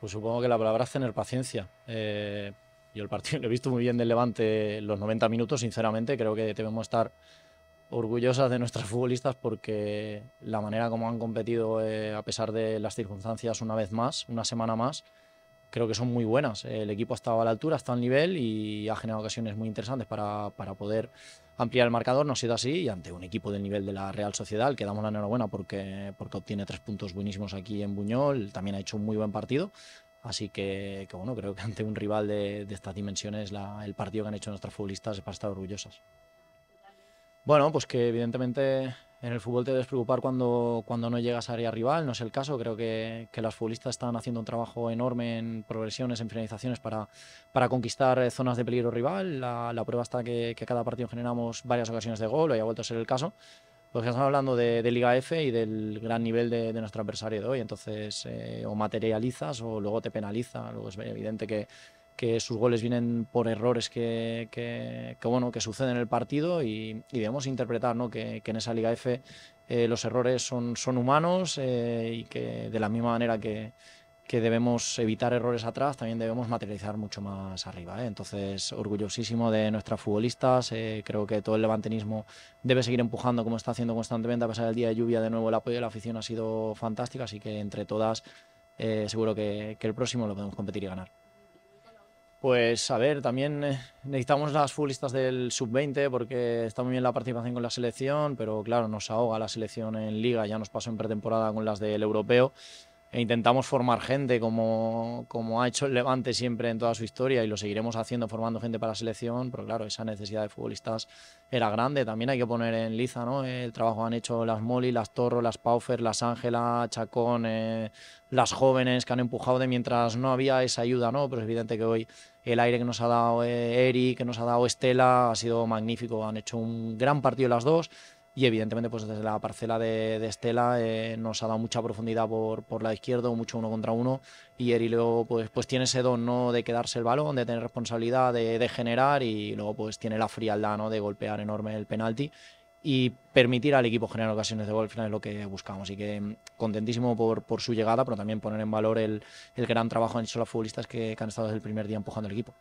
Pues supongo que la palabra es tener paciencia. Eh, yo el partido lo he visto muy bien del Levante los 90 minutos, sinceramente. Creo que debemos estar orgullosas de nuestros futbolistas porque la manera como han competido, eh, a pesar de las circunstancias, una vez más, una semana más, creo que son muy buenas. El equipo ha estado a la altura, ha estado al nivel y ha generado ocasiones muy interesantes para, poder ampliar el marcador. No ha sido así y ante un equipo del nivel de la Real Sociedad, que damos la enhorabuena porque, porque obtiene tres puntos buenísimos aquí en Buñol, también ha hecho un muy buen partido. Así que, bueno, creo que ante un rival de, estas dimensiones, el partido que han hecho nuestros futbolistas es para estar orgullosas. Bueno, pues que evidentemente en el fútbol te debes preocupar cuando, cuando no llegas a área rival, no es el caso. Creo que, que las futbolistas están haciendo un trabajo enorme en progresiones, en finalizaciones para, para conquistar eh, zonas de peligro rival. La, prueba está que, cada partido generamos varias ocasiones de gol, ha vuelto a ser el caso. Porque estamos hablando de, Liga F y del gran nivel de, nuestro adversario de hoy. Entonces, eh, o materializas o luego te penaliza. Luego es evidente que, que sus goles vienen por errores que, bueno, que suceden en el partido y, debemos interpretar que, en esa Liga F eh, los errores son, humanos eh, y que de la misma manera que, debemos evitar errores atrás, también debemos materializar mucho más arriba. ¿eh? Entonces, orgullosísimo de nuestras futbolistas, creo que todo el levantenismo debe seguir empujando como está haciendo constantemente, a pesar del día de lluvia, de nuevo el apoyo de la afición ha sido fantástico, así que entre todas seguro que el próximo lo podemos competir y ganar. Pues a ver, también eh, necesitamos las futbolistas del sub-20 porque está muy bien la participación con la selección, pero claro, nos ahoga la selección en liga, ya nos pasó en pretemporada con las del europeo e intentamos formar gente como, como ha hecho el Levante siempre en toda su historia y lo seguiremos haciendo formando gente para la selección, pero claro, esa necesidad de futbolistas era grande. También hay que poner en liza ¿no? el trabajo que han hecho las Molly las Torro, las Paufer, las Ángela, Chacón, eh, las jóvenes que han empujado de mientras no había esa ayuda, ¿no? pero es evidente que hoy el aire que nos ha dado Eri, eh, Eric, que nos ha dado Estela, ha sido magnífico. Han hecho un gran partido las dos y evidentemente pues desde la parcela de, Estela eh, nos ha dado mucha profundidad por, por la izquierda, mucho uno contra uno y Erilio pues, pues tiene ese don ¿no? de quedarse el balón, de tener responsabilidad, de, generar y luego pues tiene la frialdad ¿no? de golpear enorme el penalti y permitir al equipo generar ocasiones de gol, final es lo que buscamos. Así que mm, contentísimo por, su llegada, pero también poner en valor el, gran trabajo han hecho los futbolistas que, que han estado desde el primer día empujando el equipo.